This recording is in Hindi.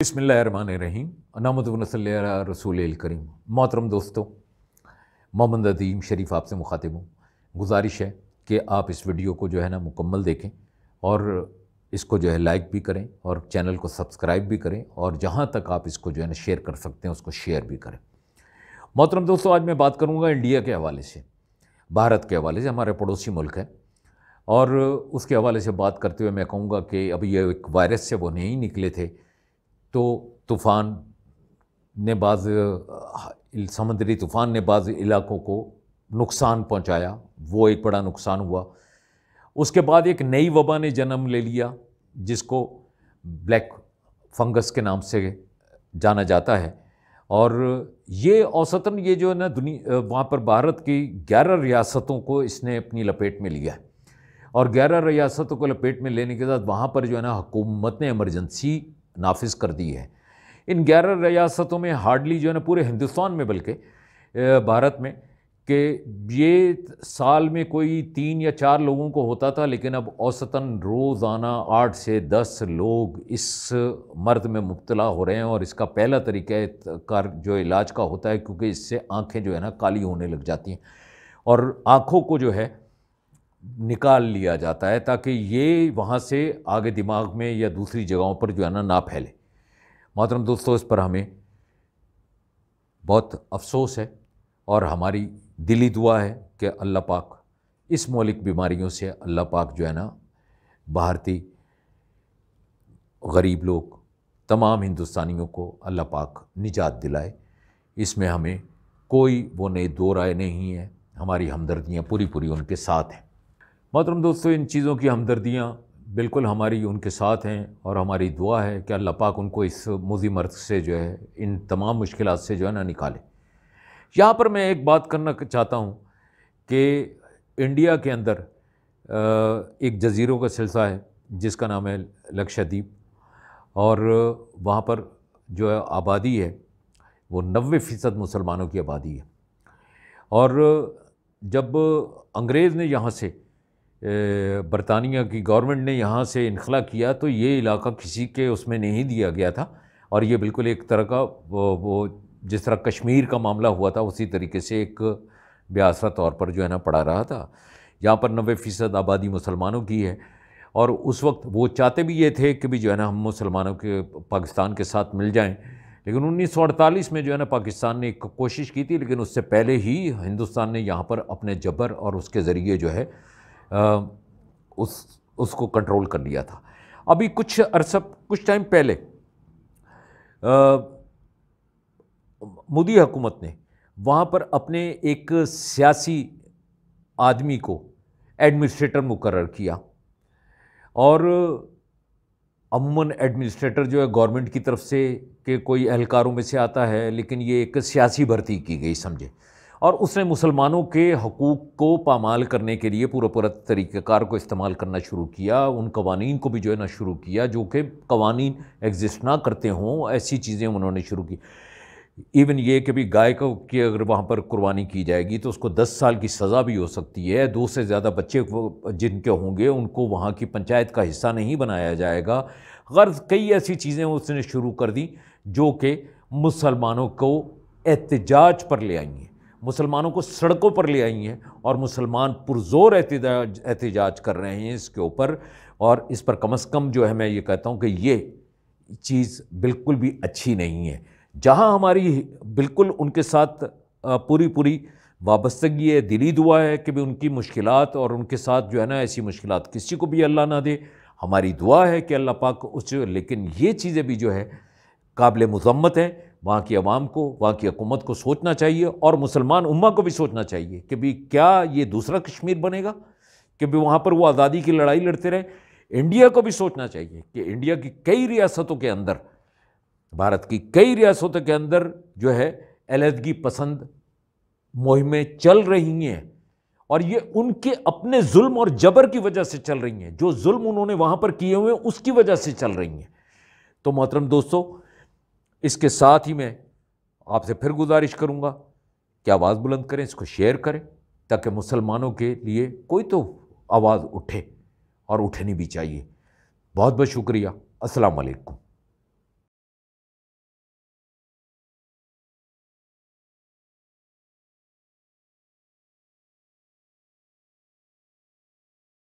बसमान रहीम नामदनसल्ला रसूल करीम मोहतरम दोस्तों मोहम्मद अदीम शरीफ आपसे मुखातिब हूँ गुजारिश है कि आप इस वीडियो को जो है ना मुकम्मल देखें और इसको जो है लाइक भी करें और चैनल को सब्सक्राइब भी करें और जहाँ तक आप इसको जो है ना शेयर कर सकते हैं उसको शेयर भी करें मोहतरम दोस्तों आज मैं बात करूँगा इंडिया के हवाले से भारत के हवाले से हमारे पड़ोसी मुल्क है और उसके हवाले से बात करते हुए मैं कहूँगा कि अभी ये एक वायरस से वो नहीं निकले थे तो तूफ़ान ने बाज़ समुद्री तूफ़ान ने बाज़ इलाकों को नुकसान पहुंचाया वो एक बड़ा नुकसान हुआ उसके बाद एक नई वबा ने जन्म ले लिया जिसको ब्लैक फंगस के नाम से जाना जाता है और ये औसतन ये जो है ना दुनिया वहाँ पर भारत की ग्यारह रियासतों को इसने अपनी लपेट में लिया है और ग्यारह रियासतों को लपेट में लेने के बाद वहाँ पर जो है ना हुकूमत ने एमरजेंसी नाफिज कर दी है इन ग्यारह रियासतों में हार्डली जो है ना पूरे हिंदुस्तान में बल्कि भारत में कि ये साल में कोई तीन या चार लोगों को होता था लेकिन अब औसतन रोज़ाना आठ से दस लोग इस मर्द में मुबतला हो रहे हैं और इसका पहला तरीका कार जो इलाज का होता है क्योंकि इससे आँखें जो है ना काली होने लग जाती हैं और आँखों को जो है निकाल लिया जाता है ताकि ये वहाँ से आगे दिमाग में या दूसरी जगहों पर जो है ना ना फैले मोहतरम दोस्तों इस पर हमें बहुत अफसोस है और हमारी दिली दुआ है कि अल्लाह पाक इस मौलिक बीमारियों से अल्लाह पाक जो है ना भारतीय गरीब लोग तमाम हिंदुस्तानियों को अल्लाह पाक निजात दिलाए इसमें हमें कोई वो नए दो राय नहीं है हमारी हमदर्दियाँ पूरी पूरी उनके साथ हैं मोहतरम दोस्तों इन चीज़ों की हमदर्दियाँ बिल्कुल हमारी उनके साथ हैं और हमारी दुआ है कि अल्लाह पाक उनको इस मोजी मर्द से जो है इन तमाम मुश्किल से जो है ना निकाले यहाँ पर मैं एक बात करना चाहता हूँ कि इंडिया के अंदर एक जजीरों का सिलसिला है जिसका नाम है लक्षद्वीप और वहाँ पर जो है आबादी है वो नबे फ़ीसद मुसलमानों की आबादी है और जब अंग्रेज़ ने यहाँ से बरतानिया की गवर्नमेंट ने यहाँ से इनखला किया तो ये इलाका किसी के उसमें नहीं दिया गया था और ये बिल्कुल एक तरह का वो, वो जिस तरह कश्मीर का मामला हुआ था उसी तरीके से एक ब्यासरा तौर पर जो है ना पड़ा रहा था यहाँ पर नबे फ़ीसद आबादी मुसलमानों की है और उस वक्त वो चाहते भी ये थे कि भी जो है ना हम मुसलमानों के पाकिस्तान के साथ मिल जाएं लेकिन 1948 में जो है ना पाकिस्तान ने एक कोशिश की थी लेकिन उससे पहले ही हिंदुस्तान ने यहाँ पर अपने जबर और उसके ज़रिए जो है उस उसको कंट्रोल कर लिया था अभी कुछ अरसा कुछ टाइम पहले मोदी हुकूमत ने वहाँ पर अपने एक सियासी आदमी को एडमिनिस्ट्रेटर मुकर किया और अमूमन एडमिनिस्ट्रेटर जो है गवर्नमेंट की तरफ से के कोई अहलकारों में से आता है लेकिन ये एक सियासी भर्ती की गई समझे और उसने मुसलमानों के हकूक़ को पामाल करने के लिए पूरा पूरा तरीक़ार को इस्तेमाल करना शुरू किया उन कवानीन को भी जो है ना शुरू किया जो कि कवानीन एग्जिस्ट ना करते हों ऐसी चीज़ें उन्होंने शुरू की इवन ये कि भी गाय को की अगर वहाँ पर कुर्बानी की जाएगी तो उसको 10 साल की सज़ा भी हो सकती है दो से ज़्यादा बच्चे जिनके होंगे उनको वहाँ की पंचायत का हिस्सा नहीं बनाया जाएगा गर्ज कई ऐसी चीज़ें उसने शुरू कर दी जो कि मुसलमानों को एहतजाज पर ले आई मुसलमानों को सड़कों पर ले आई हैं और मुसलमान पुरजोर एहतजाज कर रहे हैं इसके ऊपर और इस पर कम अज़ कम जो है मैं ये कहता हूँ कि ये चीज़ बिल्कुल भी अच्छी नहीं है जहाँ हमारी बिल्कुल उनके साथ पूरी पूरी वाबस्तगी है दिली दुआ है कि भी उनकी मुश्किल और उनके साथ जो है ना ऐसी मुश्किल किसी को भी अल्लाह ना दे हमारी दुआ है कि अल्लाह पाक उस लेकिन ये चीज़ें भी जो है काबिल मजम्मत हैं वहाँ की आवाम को वहाँ की हुकूमत को सोचना चाहिए और मुसलमान उम्मा को भी सोचना चाहिए कि भाई क्या ये दूसरा कश्मीर बनेगा कि भाई वहाँ पर वो आज़ादी की लड़ाई लड़ते रहें इंडिया को भी सोचना चाहिए कि इंडिया की कई रियासतों के अंदर भारत की कई रियासतों के अंदर जो है अलहदगी पसंद मुहिमें चल रही हैं और ये उनके अपने जुल्म और जबर की वजह से चल रही हैं जो जुल्म उन्होंने वहाँ पर किए हुए हैं उसकी वजह से चल रही हैं तो मोहतरम दोस्तों इसके साथ ही मैं आपसे फिर गुजारिश करूँगा कि आवाज़ बुलंद करें इसको शेयर करें ताकि मुसलमानों के लिए कोई तो आवाज़ उठे और उठनी भी चाहिए बहुत बहुत शुक्रिया असलकुम